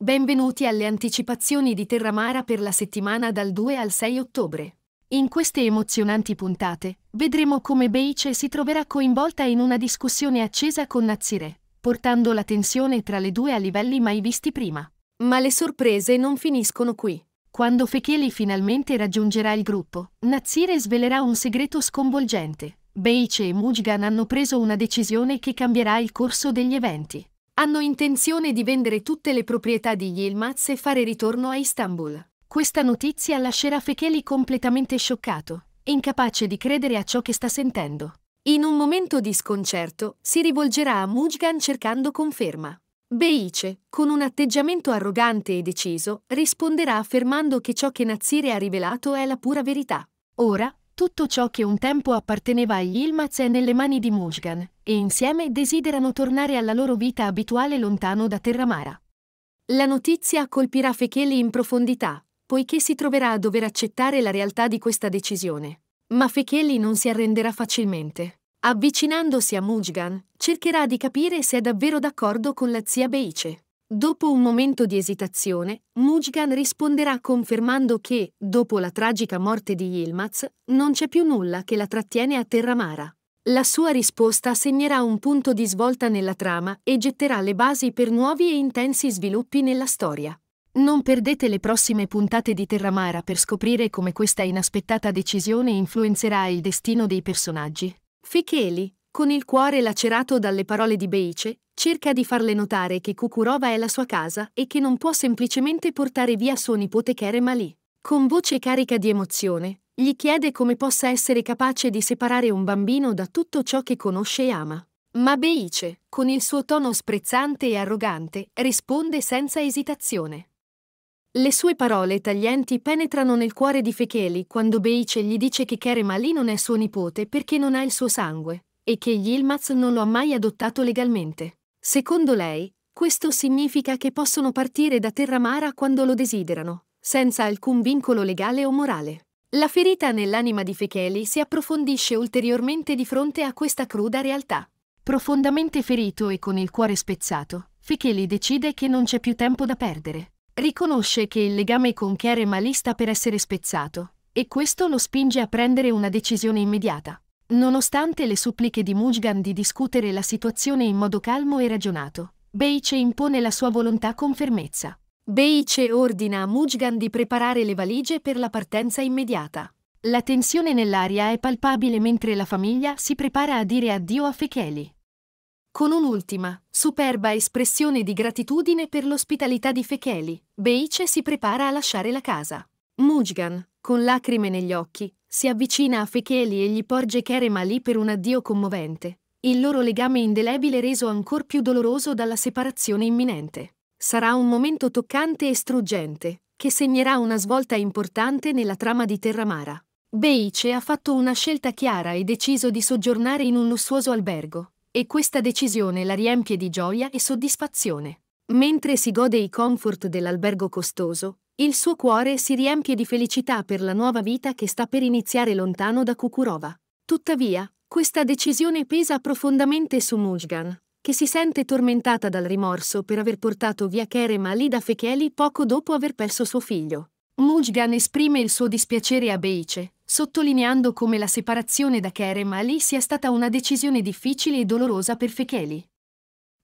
Benvenuti alle anticipazioni di Terramara per la settimana dal 2 al 6 ottobre. In queste emozionanti puntate vedremo come Beice si troverà coinvolta in una discussione accesa con Nazire, portando la tensione tra le due a livelli mai visti prima. Ma le sorprese non finiscono qui. Quando Fecheli finalmente raggiungerà il gruppo, Nazire svelerà un segreto sconvolgente. Beice e Mujgan hanno preso una decisione che cambierà il corso degli eventi hanno intenzione di vendere tutte le proprietà di Yilmaz e fare ritorno a Istanbul. Questa notizia lascerà Fekeli completamente scioccato, incapace di credere a ciò che sta sentendo. In un momento di sconcerto, si rivolgerà a Mujgan cercando conferma. Beice, con un atteggiamento arrogante e deciso, risponderà affermando che ciò che Nazire ha rivelato è la pura verità. Ora, tutto ciò che un tempo apparteneva agli Ilmaz è nelle mani di Mushgan, e insieme desiderano tornare alla loro vita abituale lontano da Terramara. La notizia colpirà Fekeli in profondità, poiché si troverà a dover accettare la realtà di questa decisione. Ma Fekeli non si arrenderà facilmente. Avvicinandosi a Mushgan, cercherà di capire se è davvero d'accordo con la zia Beice. Dopo un momento di esitazione, Mujgan risponderà confermando che, dopo la tragica morte di Yilmaz, non c'è più nulla che la trattiene a Terramara. La sua risposta segnerà un punto di svolta nella trama e getterà le basi per nuovi e intensi sviluppi nella storia. Non perdete le prossime puntate di Terramara per scoprire come questa inaspettata decisione influenzerà il destino dei personaggi. Ficheli, con il cuore lacerato dalle parole di Beice, cerca di farle notare che Kukurova è la sua casa e che non può semplicemente portare via suo nipote Keremali. Con voce carica di emozione, gli chiede come possa essere capace di separare un bambino da tutto ciò che conosce e ama. Ma Beice, con il suo tono sprezzante e arrogante, risponde senza esitazione. Le sue parole taglienti penetrano nel cuore di Fecheli quando Beice gli dice che Keremali non è suo nipote perché non ha il suo sangue, e che Yilmaz non lo ha mai adottato legalmente. Secondo lei, questo significa che possono partire da Terramara quando lo desiderano, senza alcun vincolo legale o morale. La ferita nell'anima di Fecheli si approfondisce ulteriormente di fronte a questa cruda realtà. Profondamente ferito e con il cuore spezzato, Fecheli decide che non c'è più tempo da perdere. Riconosce che il legame con Keremali sta per essere spezzato, e questo lo spinge a prendere una decisione immediata. Nonostante le suppliche di Mujgan di discutere la situazione in modo calmo e ragionato, Beice impone la sua volontà con fermezza. Beice ordina a Mujgan di preparare le valigie per la partenza immediata. La tensione nell'aria è palpabile mentre la famiglia si prepara a dire addio a Fecheli. Con un'ultima, superba espressione di gratitudine per l'ospitalità di Fecheli, Beice si prepara a lasciare la casa. Mujgan, con lacrime negli occhi, si avvicina a Fecheli e gli porge Kerema lì per un addio commovente, il loro legame indelebile reso ancor più doloroso dalla separazione imminente. Sarà un momento toccante e struggente, che segnerà una svolta importante nella trama di Terramara. Beice ha fatto una scelta chiara e deciso di soggiornare in un lussuoso albergo, e questa decisione la riempie di gioia e soddisfazione. Mentre si gode i comfort dell'albergo costoso, il suo cuore si riempie di felicità per la nuova vita che sta per iniziare lontano da Kukurova. Tuttavia, questa decisione pesa profondamente su Mujgan, che si sente tormentata dal rimorso per aver portato via Kerem Alida Fekeli poco dopo aver perso suo figlio. Mujgan esprime il suo dispiacere a Beice, sottolineando come la separazione da Kerem Ali sia stata una decisione difficile e dolorosa per Fekeli.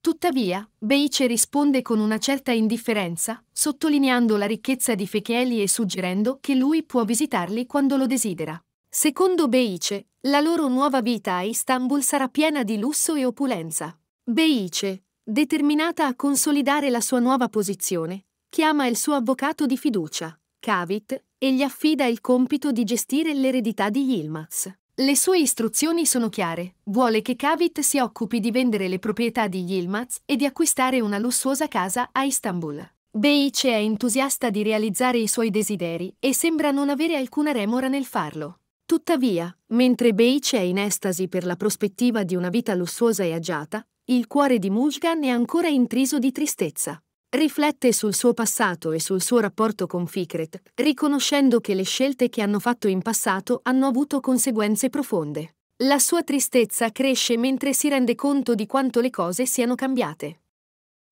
Tuttavia, Beice risponde con una certa indifferenza, sottolineando la ricchezza di Fecheli e suggerendo che lui può visitarli quando lo desidera. Secondo Beice, la loro nuova vita a Istanbul sarà piena di lusso e opulenza. Beice, determinata a consolidare la sua nuova posizione, chiama il suo avvocato di fiducia, Kavit, e gli affida il compito di gestire l'eredità di Yilmaz. Le sue istruzioni sono chiare. Vuole che Kavit si occupi di vendere le proprietà di Yilmaz e di acquistare una lussuosa casa a Istanbul. Beic è entusiasta di realizzare i suoi desideri e sembra non avere alcuna remora nel farlo. Tuttavia, mentre Beic è in estasi per la prospettiva di una vita lussuosa e agiata, il cuore di Mujgan è ancora intriso di tristezza riflette sul suo passato e sul suo rapporto con Ficret, riconoscendo che le scelte che hanno fatto in passato hanno avuto conseguenze profonde. La sua tristezza cresce mentre si rende conto di quanto le cose siano cambiate.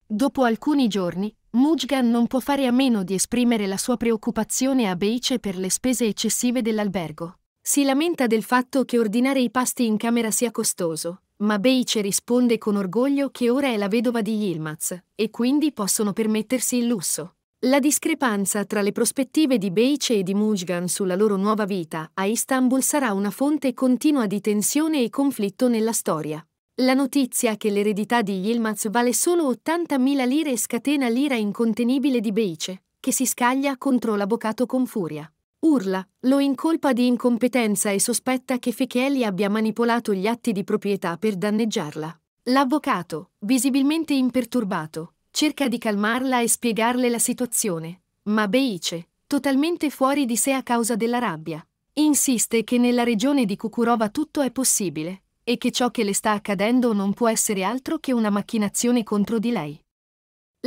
Dopo alcuni giorni, Mujgan non può fare a meno di esprimere la sua preoccupazione a Beice per le spese eccessive dell'albergo. Si lamenta del fatto che ordinare i pasti in camera sia costoso, ma Beice risponde con orgoglio che ora è la vedova di Yilmaz, e quindi possono permettersi il lusso. La discrepanza tra le prospettive di Beice e di Mujgan sulla loro nuova vita a Istanbul sarà una fonte continua di tensione e conflitto nella storia. La notizia che l'eredità di Yilmaz vale solo 80.000 lire scatena l'ira incontenibile di Beice, che si scaglia contro l'avvocato con furia. Urla, lo incolpa di incompetenza e sospetta che Fecheli abbia manipolato gli atti di proprietà per danneggiarla. L'avvocato, visibilmente imperturbato, cerca di calmarla e spiegarle la situazione, ma Beice, totalmente fuori di sé a causa della rabbia, insiste che nella regione di Kukurova tutto è possibile e che ciò che le sta accadendo non può essere altro che una macchinazione contro di lei.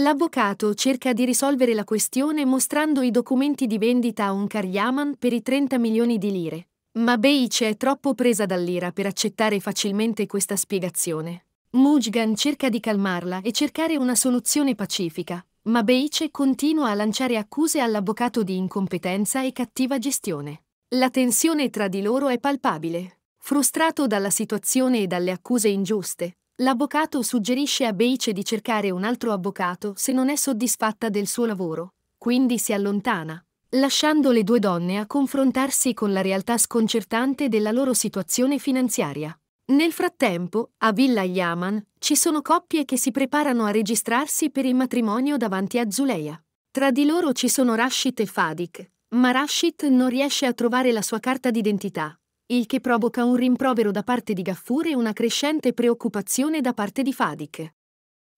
L'avvocato cerca di risolvere la questione mostrando i documenti di vendita a un Karyaman per i 30 milioni di lire. Ma Beice è troppo presa dall'ira per accettare facilmente questa spiegazione. Mujgan cerca di calmarla e cercare una soluzione pacifica, ma Beice continua a lanciare accuse all'avvocato di incompetenza e cattiva gestione. La tensione tra di loro è palpabile. Frustrato dalla situazione e dalle accuse ingiuste, L'avvocato suggerisce a Beice di cercare un altro avvocato se non è soddisfatta del suo lavoro, quindi si allontana, lasciando le due donne a confrontarsi con la realtà sconcertante della loro situazione finanziaria. Nel frattempo, a Villa Yaman, ci sono coppie che si preparano a registrarsi per il matrimonio davanti a Zuleya. Tra di loro ci sono Rashid e Fadik, ma Rashid non riesce a trovare la sua carta d'identità, il che provoca un rimprovero da parte di Gaffur e una crescente preoccupazione da parte di Fadik.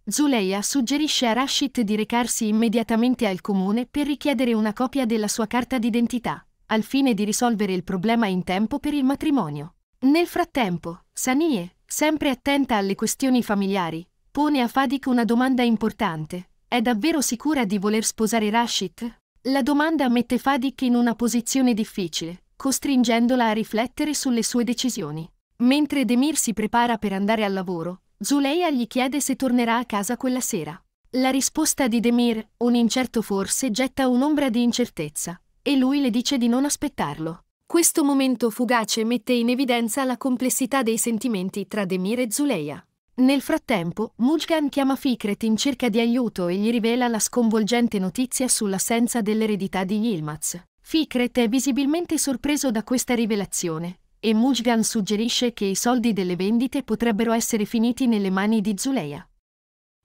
Zuleia suggerisce a Rashid di recarsi immediatamente al comune per richiedere una copia della sua carta d'identità, al fine di risolvere il problema in tempo per il matrimonio. Nel frattempo, Sanie, sempre attenta alle questioni familiari, pone a Fadik una domanda importante. È davvero sicura di voler sposare Rashid? La domanda mette Fadik in una posizione difficile, costringendola a riflettere sulle sue decisioni. Mentre Demir si prepara per andare al lavoro, Zuleia gli chiede se tornerà a casa quella sera. La risposta di Demir, un incerto forse, getta un'ombra di incertezza, e lui le dice di non aspettarlo. Questo momento fugace mette in evidenza la complessità dei sentimenti tra Demir e Zuleia. Nel frattempo, Mujgan chiama Fikret in cerca di aiuto e gli rivela la sconvolgente notizia sull'assenza dell'eredità di Yilmaz. Fikret è visibilmente sorpreso da questa rivelazione e Mujgan suggerisce che i soldi delle vendite potrebbero essere finiti nelle mani di Zuleia.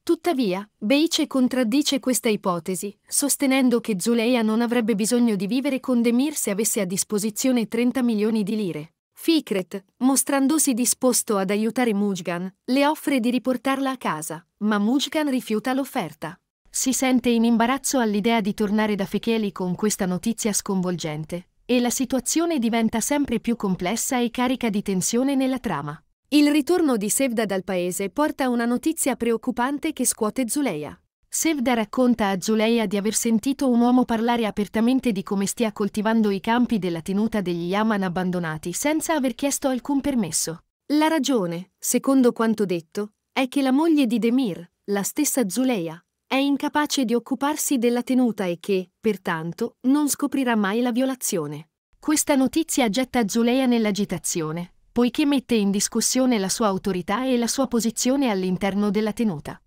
Tuttavia, Beice contraddice questa ipotesi, sostenendo che Zuleia non avrebbe bisogno di vivere con Demir se avesse a disposizione 30 milioni di lire. Fikret, mostrandosi disposto ad aiutare Mujgan, le offre di riportarla a casa, ma Mujgan rifiuta l'offerta si sente in imbarazzo all'idea di tornare da Fecheli con questa notizia sconvolgente, e la situazione diventa sempre più complessa e carica di tensione nella trama. Il ritorno di Sevda dal paese porta una notizia preoccupante che scuote Zuleia. Sevda racconta a Zuleia di aver sentito un uomo parlare apertamente di come stia coltivando i campi della tenuta degli Yaman abbandonati senza aver chiesto alcun permesso. La ragione, secondo quanto detto, è che la moglie di Demir, la stessa Zuleia, è incapace di occuparsi della tenuta e che, pertanto, non scoprirà mai la violazione. Questa notizia getta Zulea nell'agitazione, poiché mette in discussione la sua autorità e la sua posizione all'interno della tenuta.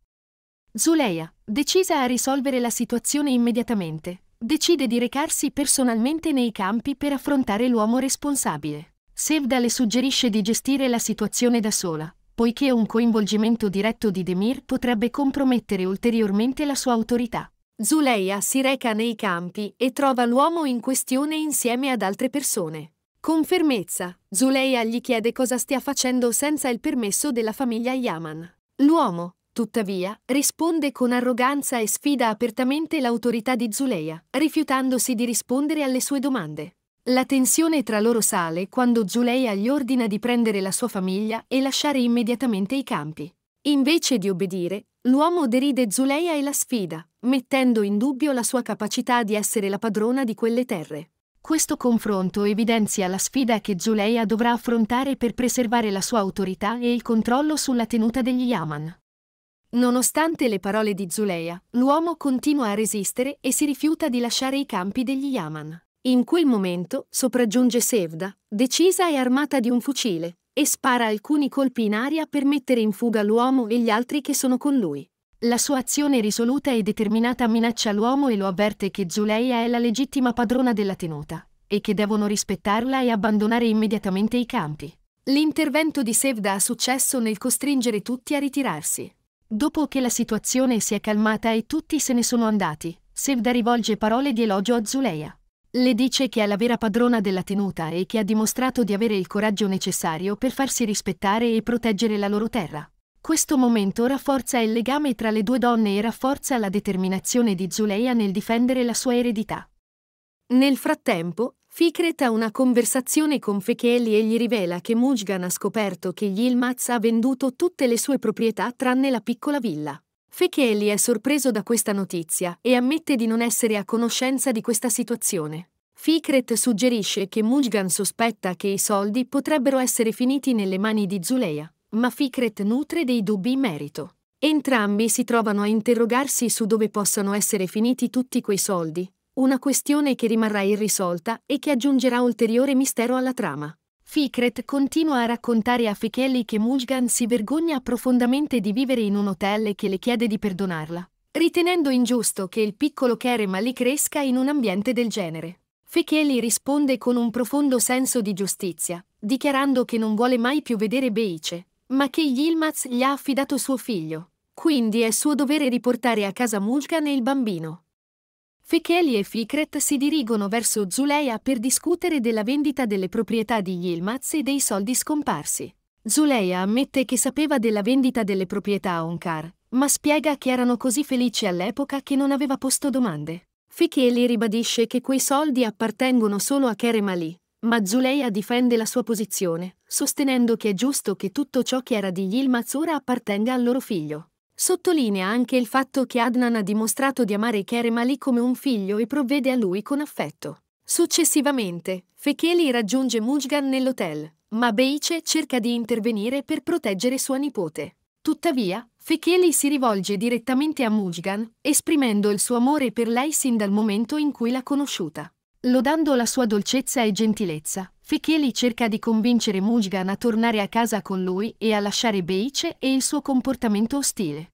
Zuleia, decisa a risolvere la situazione immediatamente, decide di recarsi personalmente nei campi per affrontare l'uomo responsabile. Sevda le suggerisce di gestire la situazione da sola, poiché un coinvolgimento diretto di Demir potrebbe compromettere ulteriormente la sua autorità. Zuleia si reca nei campi e trova l'uomo in questione insieme ad altre persone. Con fermezza, Zuleia gli chiede cosa stia facendo senza il permesso della famiglia Yaman. L'uomo, tuttavia, risponde con arroganza e sfida apertamente l'autorità di Zuleia, rifiutandosi di rispondere alle sue domande. La tensione tra loro sale quando Zuleia gli ordina di prendere la sua famiglia e lasciare immediatamente i campi. Invece di obbedire, l'uomo deride Zuleia e la sfida, mettendo in dubbio la sua capacità di essere la padrona di quelle terre. Questo confronto evidenzia la sfida che Zuleia dovrà affrontare per preservare la sua autorità e il controllo sulla tenuta degli Yaman. Nonostante le parole di Zuleia, l'uomo continua a resistere e si rifiuta di lasciare i campi degli Yaman. In quel momento sopraggiunge Sevda, decisa e armata di un fucile, e spara alcuni colpi in aria per mettere in fuga l'uomo e gli altri che sono con lui. La sua azione risoluta e determinata minaccia l'uomo e lo avverte che Zuleia è la legittima padrona della tenuta e che devono rispettarla e abbandonare immediatamente i campi. L'intervento di Sevda ha successo nel costringere tutti a ritirarsi. Dopo che la situazione si è calmata e tutti se ne sono andati, Sevda rivolge parole di elogio a Zuleia. Le dice che è la vera padrona della tenuta e che ha dimostrato di avere il coraggio necessario per farsi rispettare e proteggere la loro terra. Questo momento rafforza il legame tra le due donne e rafforza la determinazione di Zuleia nel difendere la sua eredità. Nel frattempo, Fikret ha una conversazione con Fekeli e gli rivela che Mujgan ha scoperto che Yilmaz ha venduto tutte le sue proprietà tranne la piccola villa. Fekeli è sorpreso da questa notizia e ammette di non essere a conoscenza di questa situazione. Fikret suggerisce che Mujgan sospetta che i soldi potrebbero essere finiti nelle mani di Zuleya, ma Fikret nutre dei dubbi in merito. Entrambi si trovano a interrogarsi su dove possano essere finiti tutti quei soldi, una questione che rimarrà irrisolta e che aggiungerà ulteriore mistero alla trama. Fikret continua a raccontare a Fekeli che Mulgan si vergogna profondamente di vivere in un hotel e che le chiede di perdonarla, ritenendo ingiusto che il piccolo Keremali cresca in un ambiente del genere. Fekeli risponde con un profondo senso di giustizia, dichiarando che non vuole mai più vedere Beice, ma che Yilmaz gli ha affidato suo figlio. Quindi è suo dovere riportare a casa Mulgan e il bambino. Fekeli e Fikret si dirigono verso Zuleia per discutere della vendita delle proprietà di Yilmaz e dei soldi scomparsi. Zuleia ammette che sapeva della vendita delle proprietà a Onkar, ma spiega che erano così felici all'epoca che non aveva posto domande. Fekeli ribadisce che quei soldi appartengono solo a Kerem Ali, ma Zuleia difende la sua posizione, sostenendo che è giusto che tutto ciò che era di Yilmaz ora appartenga al loro figlio. Sottolinea anche il fatto che Adnan ha dimostrato di amare Kerem Ali come un figlio e provvede a lui con affetto. Successivamente, Fekeli raggiunge Mujgan nell'hotel, ma Beice cerca di intervenire per proteggere sua nipote. Tuttavia, Fekeli si rivolge direttamente a Mujgan, esprimendo il suo amore per lei sin dal momento in cui l'ha conosciuta. Lodando la sua dolcezza e gentilezza, Fekeli cerca di convincere Mujgan a tornare a casa con lui e a lasciare Beice e il suo comportamento ostile.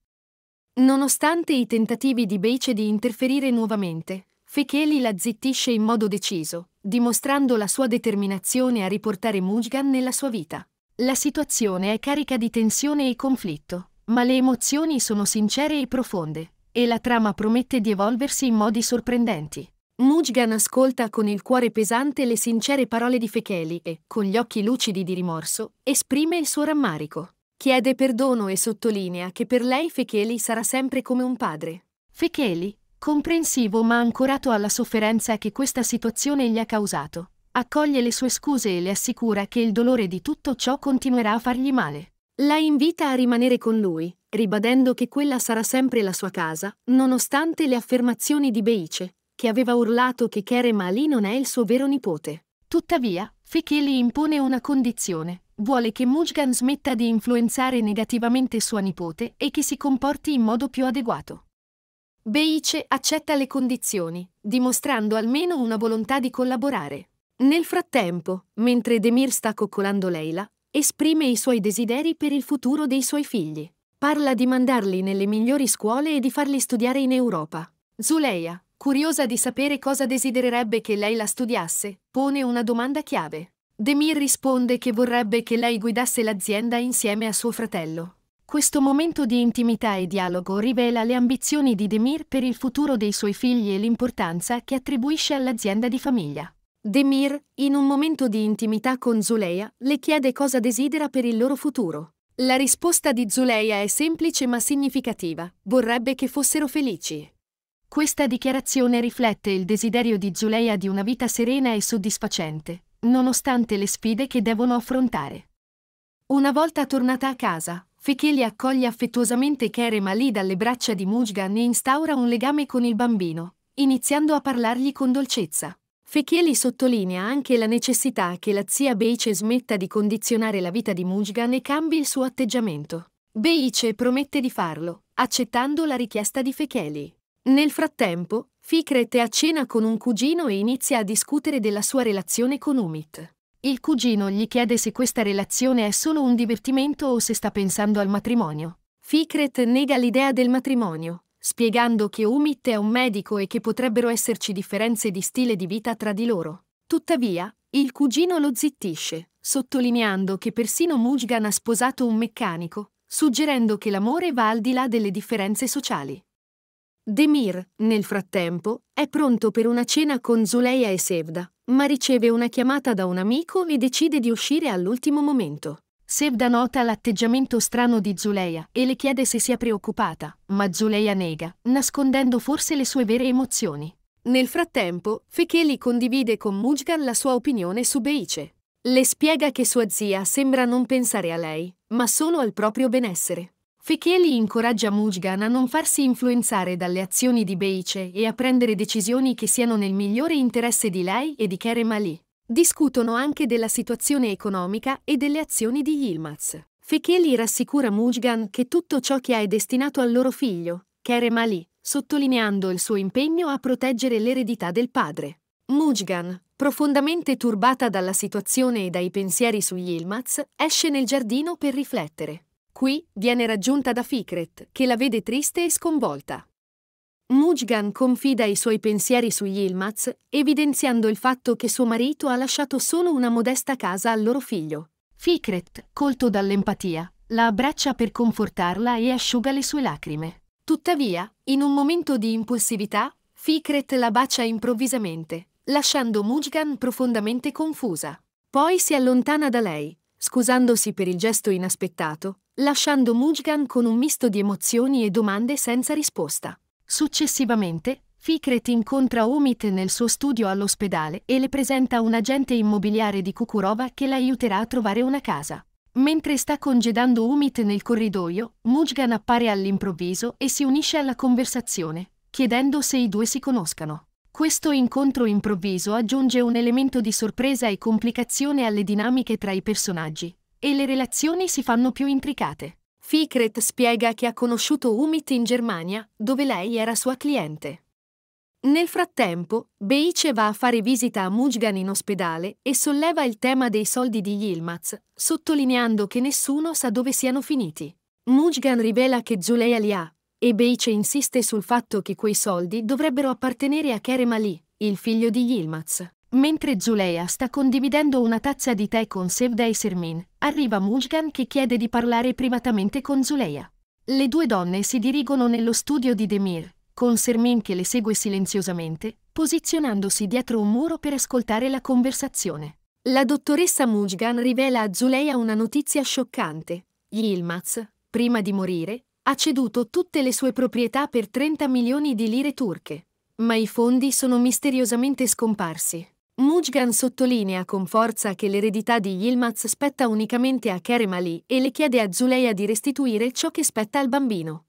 Nonostante i tentativi di Beice di interferire nuovamente, Fekeli la zittisce in modo deciso, dimostrando la sua determinazione a riportare Mujgan nella sua vita. La situazione è carica di tensione e conflitto, ma le emozioni sono sincere e profonde, e la trama promette di evolversi in modi sorprendenti. Mujgan ascolta con il cuore pesante le sincere parole di Fecheli e, con gli occhi lucidi di rimorso, esprime il suo rammarico. Chiede perdono e sottolinea che per lei Fecheli sarà sempre come un padre. Fecheli, comprensivo ma ancorato alla sofferenza che questa situazione gli ha causato, accoglie le sue scuse e le assicura che il dolore di tutto ciò continuerà a fargli male. La invita a rimanere con lui, ribadendo che quella sarà sempre la sua casa, nonostante le affermazioni di Beice, che aveva urlato che Kerem Ali non è il suo vero nipote. Tuttavia, Fekeli impone una condizione. Vuole che Mujgan smetta di influenzare negativamente sua nipote e che si comporti in modo più adeguato. Beice accetta le condizioni, dimostrando almeno una volontà di collaborare. Nel frattempo, mentre Demir sta coccolando Leila, esprime i suoi desideri per il futuro dei suoi figli. Parla di mandarli nelle migliori scuole e di farli studiare in Europa. Zuleia, curiosa di sapere cosa desidererebbe che lei la studiasse, pone una domanda chiave. Demir risponde che vorrebbe che lei guidasse l'azienda insieme a suo fratello. Questo momento di intimità e dialogo rivela le ambizioni di Demir per il futuro dei suoi figli e l'importanza che attribuisce all'azienda di famiglia. Demir, in un momento di intimità con Zuleia, le chiede cosa desidera per il loro futuro. La risposta di Zuleia è semplice ma significativa. Vorrebbe che fossero felici. Questa dichiarazione riflette il desiderio di Zuleia di una vita serena e soddisfacente, nonostante le sfide che devono affrontare. Una volta tornata a casa, Fekeli accoglie affettuosamente Kerem Ali dalle braccia di Mujgan e instaura un legame con il bambino, iniziando a parlargli con dolcezza. Fekeli sottolinea anche la necessità che la zia Beice smetta di condizionare la vita di Mujgan e cambi il suo atteggiamento. Beice promette di farlo, accettando la richiesta di Fekeli. Nel frattempo, Fikret è a cena con un cugino e inizia a discutere della sua relazione con Umit. Il cugino gli chiede se questa relazione è solo un divertimento o se sta pensando al matrimonio. Fikret nega l'idea del matrimonio, spiegando che Umit è un medico e che potrebbero esserci differenze di stile di vita tra di loro. Tuttavia, il cugino lo zittisce, sottolineando che persino Mujgan ha sposato un meccanico, suggerendo che l'amore va al di là delle differenze sociali. Demir, nel frattempo, è pronto per una cena con Zuleia e Sevda, ma riceve una chiamata da un amico e decide di uscire all'ultimo momento. Sevda nota l'atteggiamento strano di Zuleia e le chiede se sia preoccupata, ma Zuleia nega, nascondendo forse le sue vere emozioni. Nel frattempo, Fekeli condivide con Mujgan la sua opinione su Beice. Le spiega che sua zia sembra non pensare a lei, ma solo al proprio benessere. Fekeli incoraggia Mujgan a non farsi influenzare dalle azioni di Beice e a prendere decisioni che siano nel migliore interesse di lei e di Kerem Ali. Discutono anche della situazione economica e delle azioni di Yilmaz. Fekeli rassicura Mujgan che tutto ciò che ha è destinato al loro figlio, Kerem Ali, sottolineando il suo impegno a proteggere l'eredità del padre. Mujgan, profondamente turbata dalla situazione e dai pensieri su Yilmaz, esce nel giardino per riflettere. Qui viene raggiunta da Fikret, che la vede triste e sconvolta. Mujgan confida i suoi pensieri su Yilmaz, evidenziando il fatto che suo marito ha lasciato solo una modesta casa al loro figlio. Fikret, colto dall'empatia, la abbraccia per confortarla e asciuga le sue lacrime. Tuttavia, in un momento di impulsività, Fikret la bacia improvvisamente, lasciando Mujgan profondamente confusa. Poi si allontana da lei, scusandosi per il gesto inaspettato, lasciando Mujgan con un misto di emozioni e domande senza risposta. Successivamente, Fikret incontra Omid nel suo studio all'ospedale e le presenta un agente immobiliare di Kukurova che la aiuterà a trovare una casa. Mentre sta congedando Umit nel corridoio, Mujgan appare all'improvviso e si unisce alla conversazione, chiedendo se i due si conoscano. Questo incontro improvviso aggiunge un elemento di sorpresa e complicazione alle dinamiche tra i personaggi, e le relazioni si fanno più intricate. Fikret spiega che ha conosciuto Umit in Germania, dove lei era sua cliente. Nel frattempo, Beice va a fare visita a Mujgan in ospedale e solleva il tema dei soldi di Yilmaz, sottolineando che nessuno sa dove siano finiti. Mujgan rivela che Zuleya li ha, e Beice insiste sul fatto che quei soldi dovrebbero appartenere a Kerem Ali, il figlio di Yilmaz. Mentre Zulea sta condividendo una tazza di tè con Sevda Sermin, arriva Mujgan che chiede di parlare privatamente con Zulea. Le due donne si dirigono nello studio di Demir, con Sermin che le segue silenziosamente, posizionandosi dietro un muro per ascoltare la conversazione. La dottoressa Mujgan rivela a Zuleia una notizia scioccante. Yilmaz, prima di morire, ha ceduto tutte le sue proprietà per 30 milioni di lire turche. Ma i fondi sono misteriosamente scomparsi. Mujgan sottolinea con forza che l'eredità di Yilmaz spetta unicamente a Kerem Ali e le chiede a Zuleya di restituire ciò che spetta al bambino.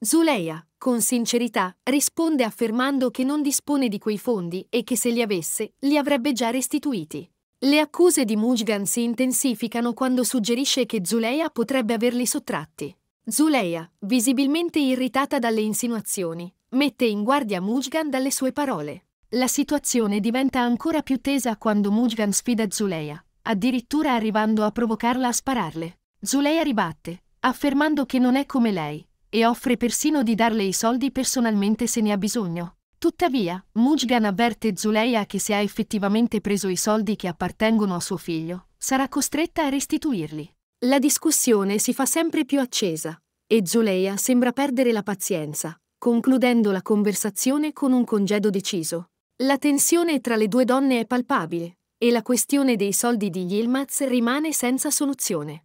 Zuleya, con sincerità, risponde affermando che non dispone di quei fondi e che se li avesse, li avrebbe già restituiti. Le accuse di Mujgan si intensificano quando suggerisce che Zuleya potrebbe averli sottratti. Zuleya, visibilmente irritata dalle insinuazioni, mette in guardia Mujgan dalle sue parole. La situazione diventa ancora più tesa quando Mujgan sfida Zuleia, addirittura arrivando a provocarla a spararle. Zuleia ribatte, affermando che non è come lei, e offre persino di darle i soldi personalmente se ne ha bisogno. Tuttavia, Mujgan avverte Zuleia che se ha effettivamente preso i soldi che appartengono a suo figlio, sarà costretta a restituirli. La discussione si fa sempre più accesa e Zuleia sembra perdere la pazienza, concludendo la conversazione con un congedo deciso. La tensione tra le due donne è palpabile e la questione dei soldi di Yilmaz rimane senza soluzione.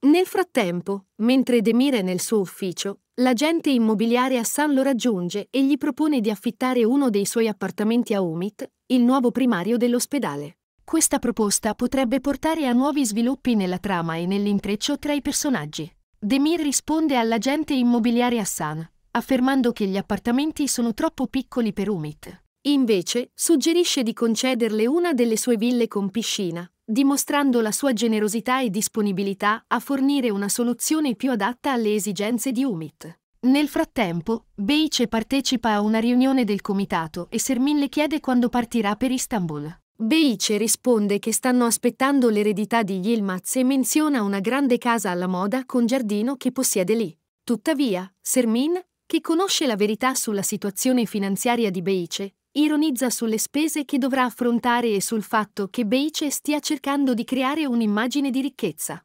Nel frattempo, mentre Demir è nel suo ufficio, l'agente immobiliare Hassan lo raggiunge e gli propone di affittare uno dei suoi appartamenti a Umit, il nuovo primario dell'ospedale. Questa proposta potrebbe portare a nuovi sviluppi nella trama e nell'intreccio tra i personaggi. Demir risponde all'agente immobiliare Hassan, affermando che gli appartamenti sono troppo piccoli per Umit, Invece, suggerisce di concederle una delle sue ville con piscina, dimostrando la sua generosità e disponibilità a fornire una soluzione più adatta alle esigenze di Umit. Nel frattempo, Beice partecipa a una riunione del comitato e Sermin le chiede quando partirà per Istanbul. Beice risponde che stanno aspettando l'eredità di Yilmaz e menziona una grande casa alla moda con giardino che possiede lì. Tuttavia, Sermin, che conosce la verità sulla situazione finanziaria di Beice, ironizza sulle spese che dovrà affrontare e sul fatto che Beice stia cercando di creare un'immagine di ricchezza.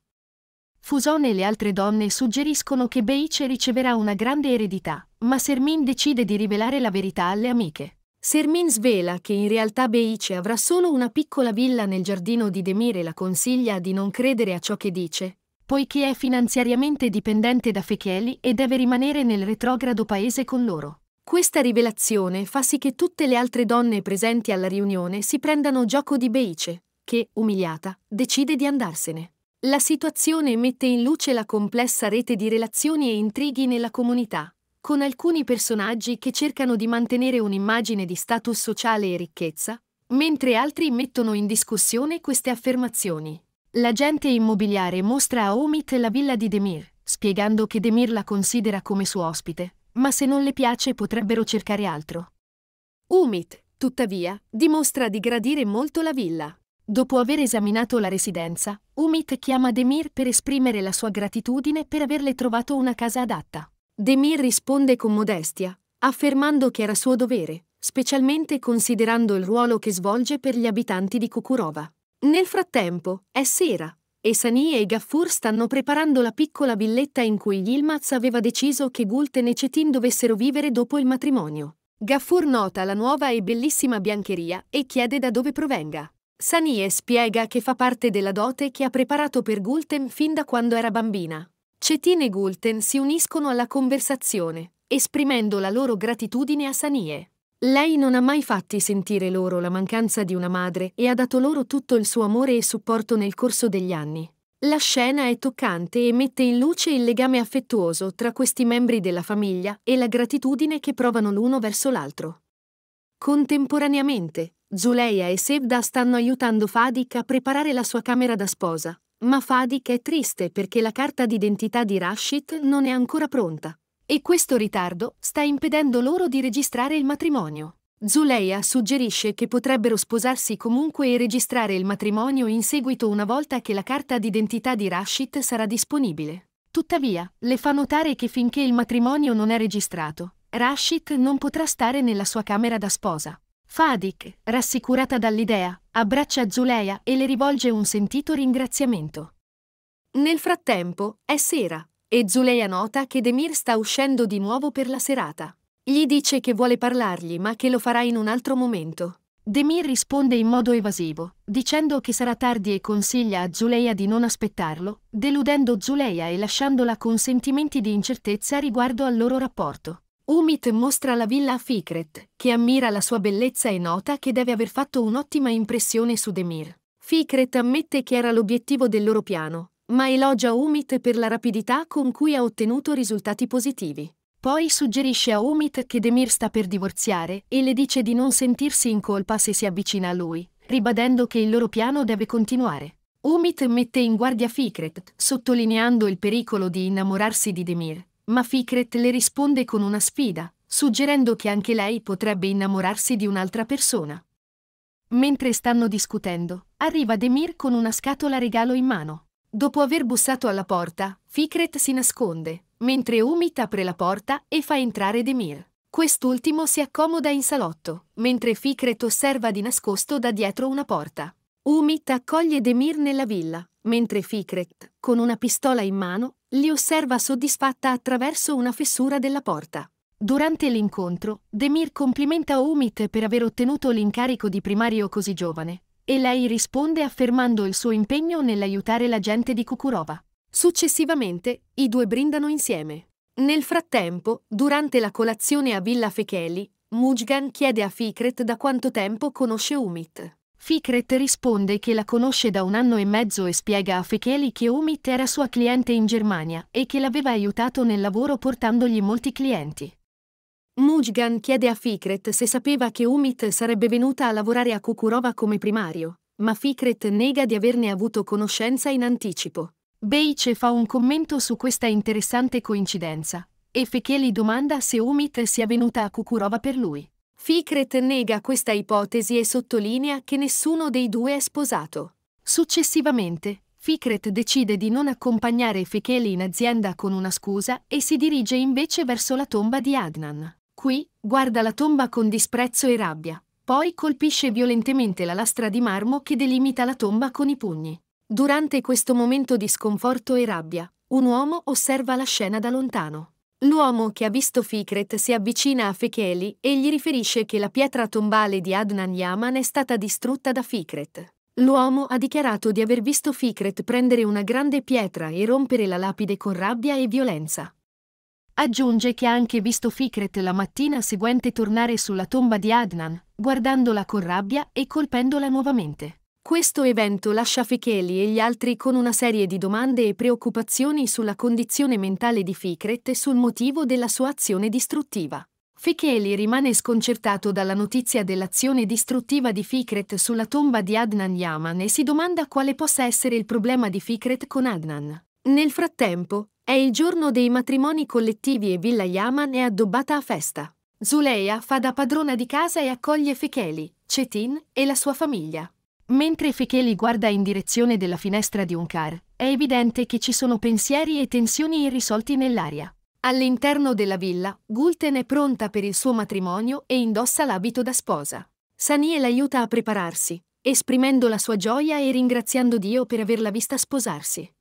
Fusone e le altre donne suggeriscono che Beice riceverà una grande eredità, ma Sermin decide di rivelare la verità alle amiche. Sermin svela che in realtà Beice avrà solo una piccola villa nel giardino di Demir e la consiglia di non credere a ciò che dice, poiché è finanziariamente dipendente da Fecheli e deve rimanere nel retrogrado paese con loro. Questa rivelazione fa sì che tutte le altre donne presenti alla riunione si prendano gioco di Beice, che, umiliata, decide di andarsene. La situazione mette in luce la complessa rete di relazioni e intrighi nella comunità, con alcuni personaggi che cercano di mantenere un'immagine di status sociale e ricchezza, mentre altri mettono in discussione queste affermazioni. L'agente immobiliare mostra a Omid la villa di Demir, spiegando che Demir la considera come suo ospite, ma se non le piace potrebbero cercare altro. Umit, tuttavia, dimostra di gradire molto la villa. Dopo aver esaminato la residenza, Umit chiama Demir per esprimere la sua gratitudine per averle trovato una casa adatta. Demir risponde con modestia, affermando che era suo dovere, specialmente considerando il ruolo che svolge per gli abitanti di Kukurova. Nel frattempo, è sera, e Sani e Gaffur stanno preparando la piccola villetta in cui Yilmaz aveva deciso che Gulten e Cetin dovessero vivere dopo il matrimonio. Gaffur nota la nuova e bellissima biancheria e chiede da dove provenga. Sanie spiega che fa parte della dote che ha preparato per Gulten fin da quando era bambina. Cetin e Gulten si uniscono alla conversazione, esprimendo la loro gratitudine a Sanie. Lei non ha mai fatti sentire loro la mancanza di una madre e ha dato loro tutto il suo amore e supporto nel corso degli anni. La scena è toccante e mette in luce il legame affettuoso tra questi membri della famiglia e la gratitudine che provano l'uno verso l'altro. Contemporaneamente, Zuleia e Sevda stanno aiutando Fadik a preparare la sua camera da sposa, ma Fadik è triste perché la carta d'identità di Rashid non è ancora pronta. E questo ritardo sta impedendo loro di registrare il matrimonio. Zuleia suggerisce che potrebbero sposarsi comunque e registrare il matrimonio in seguito una volta che la carta d'identità di Rashid sarà disponibile. Tuttavia, le fa notare che finché il matrimonio non è registrato, Rashid non potrà stare nella sua camera da sposa. Fadik, rassicurata dall'idea, abbraccia Zuleia e le rivolge un sentito ringraziamento. Nel frattempo, è sera e Zuleia nota che Demir sta uscendo di nuovo per la serata. Gli dice che vuole parlargli ma che lo farà in un altro momento. Demir risponde in modo evasivo, dicendo che sarà tardi e consiglia a Zuleia di non aspettarlo, deludendo Zuleia e lasciandola con sentimenti di incertezza riguardo al loro rapporto. Umit mostra la villa a Fikret, che ammira la sua bellezza e nota che deve aver fatto un'ottima impressione su Demir. Fikret ammette che era l'obiettivo del loro piano, ma elogia Umit per la rapidità con cui ha ottenuto risultati positivi. Poi suggerisce a Umit che Demir sta per divorziare e le dice di non sentirsi in colpa se si avvicina a lui, ribadendo che il loro piano deve continuare. Umit mette in guardia Fikret, sottolineando il pericolo di innamorarsi di Demir, ma Fikret le risponde con una sfida, suggerendo che anche lei potrebbe innamorarsi di un'altra persona. Mentre stanno discutendo, arriva Demir con una scatola regalo in mano. Dopo aver bussato alla porta, Fikret si nasconde, mentre Umit apre la porta e fa entrare Demir. Quest'ultimo si accomoda in salotto, mentre Fikret osserva di nascosto da dietro una porta. Umit accoglie Demir nella villa, mentre Fikret, con una pistola in mano, li osserva soddisfatta attraverso una fessura della porta. Durante l'incontro, Demir complimenta Umit per aver ottenuto l'incarico di primario così giovane, e lei risponde affermando il suo impegno nell'aiutare la gente di Kukurova. Successivamente, i due brindano insieme. Nel frattempo, durante la colazione a Villa Fecheli, Mujgan chiede a Fikret da quanto tempo conosce Umit. Fikret risponde che la conosce da un anno e mezzo e spiega a Fecheli che Umit era sua cliente in Germania e che l'aveva aiutato nel lavoro portandogli molti clienti. Mujgan chiede a Fikret se sapeva che Umit sarebbe venuta a lavorare a Kukurova come primario, ma Fikret nega di averne avuto conoscenza in anticipo. Beice fa un commento su questa interessante coincidenza, e Fekeli domanda se Umit sia venuta a Kukurova per lui. Fikret nega questa ipotesi e sottolinea che nessuno dei due è sposato. Successivamente, Fikret decide di non accompagnare Fekeli in azienda con una scusa e si dirige invece verso la tomba di Adnan. Qui guarda la tomba con disprezzo e rabbia, poi colpisce violentemente la lastra di marmo che delimita la tomba con i pugni. Durante questo momento di sconforto e rabbia, un uomo osserva la scena da lontano. L'uomo che ha visto Fikret si avvicina a Fekeli e gli riferisce che la pietra tombale di Adnan Yaman è stata distrutta da Fikret. L'uomo ha dichiarato di aver visto Fikret prendere una grande pietra e rompere la lapide con rabbia e violenza. Aggiunge che ha anche visto Fikret la mattina seguente tornare sulla tomba di Adnan, guardandola con rabbia e colpendola nuovamente. Questo evento lascia Fekeli e gli altri con una serie di domande e preoccupazioni sulla condizione mentale di Fikret e sul motivo della sua azione distruttiva. Fekeli rimane sconcertato dalla notizia dell'azione distruttiva di Fikret sulla tomba di Adnan Yaman e si domanda quale possa essere il problema di Fikret con Adnan. Nel frattempo, è il giorno dei matrimoni collettivi e Villa Yaman è addobbata a festa. Zuleia fa da padrona di casa e accoglie Fecheli, Cetin e la sua famiglia. Mentre Fecheli guarda in direzione della finestra di un car, è evidente che ci sono pensieri e tensioni irrisolti nell'aria. All'interno della villa, Gulten è pronta per il suo matrimonio e indossa l'abito da sposa. Sanie l'aiuta a prepararsi, esprimendo la sua gioia e ringraziando Dio per averla vista sposarsi.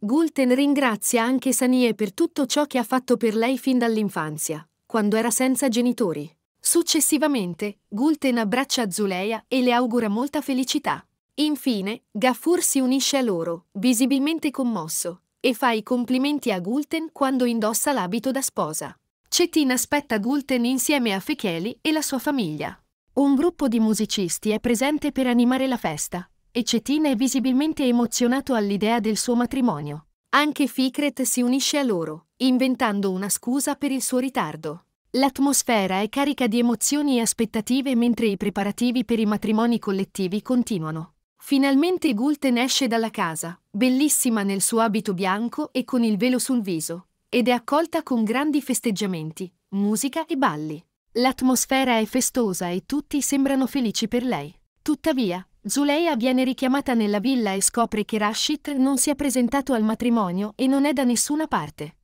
Gulten ringrazia anche Sanie per tutto ciò che ha fatto per lei fin dall'infanzia, quando era senza genitori. Successivamente, Gulten abbraccia Zuleia e le augura molta felicità. Infine, Gaffur si unisce a loro, visibilmente commosso, e fa i complimenti a Gulten quando indossa l'abito da sposa. Cetin aspetta Gulten insieme a Fecheli e la sua famiglia. Un gruppo di musicisti è presente per animare la festa, e Cetin è visibilmente emozionato all'idea del suo matrimonio. Anche Fikret si unisce a loro, inventando una scusa per il suo ritardo. L'atmosfera è carica di emozioni e aspettative mentre i preparativi per i matrimoni collettivi continuano. Finalmente Gulten esce dalla casa, bellissima nel suo abito bianco e con il velo sul viso, ed è accolta con grandi festeggiamenti, musica e balli. L'atmosfera è festosa e tutti sembrano felici per lei. Tuttavia, Zuleia viene richiamata nella villa e scopre che Rashid non si è presentato al matrimonio e non è da nessuna parte.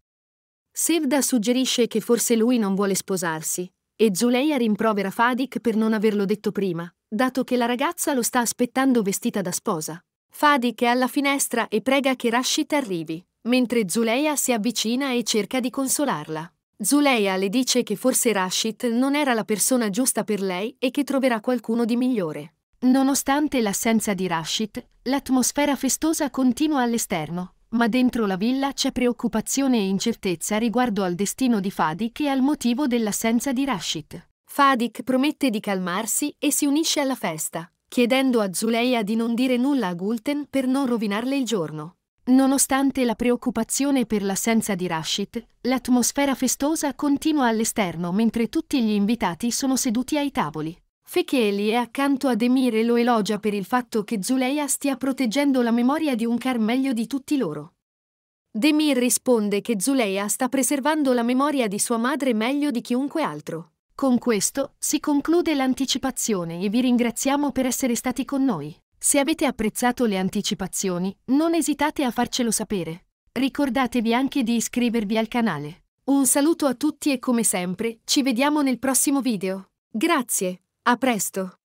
Sevda suggerisce che forse lui non vuole sposarsi, e Zuleia rimprovera Fadik per non averlo detto prima, dato che la ragazza lo sta aspettando vestita da sposa. Fadik è alla finestra e prega che Rashid arrivi, mentre Zuleia si avvicina e cerca di consolarla. Zuleia le dice che forse Rashid non era la persona giusta per lei e che troverà qualcuno di migliore. Nonostante l'assenza di Rashid, l'atmosfera festosa continua all'esterno, ma dentro la villa c'è preoccupazione e incertezza riguardo al destino di Fadik e al motivo dell'assenza di Rashid. Fadik promette di calmarsi e si unisce alla festa, chiedendo a Zuleia di non dire nulla a Gulten per non rovinarle il giorno. Nonostante la preoccupazione per l'assenza di Rashid, l'atmosfera festosa continua all'esterno mentre tutti gli invitati sono seduti ai tavoli. Fecheli è accanto a Demir e lo elogia per il fatto che Zuleia stia proteggendo la memoria di un car meglio di tutti loro. Demir risponde che Zuleia sta preservando la memoria di sua madre meglio di chiunque altro. Con questo si conclude l'anticipazione e vi ringraziamo per essere stati con noi. Se avete apprezzato le anticipazioni, non esitate a farcelo sapere. Ricordatevi anche di iscrivervi al canale. Un saluto a tutti e come sempre, ci vediamo nel prossimo video. Grazie! A presto!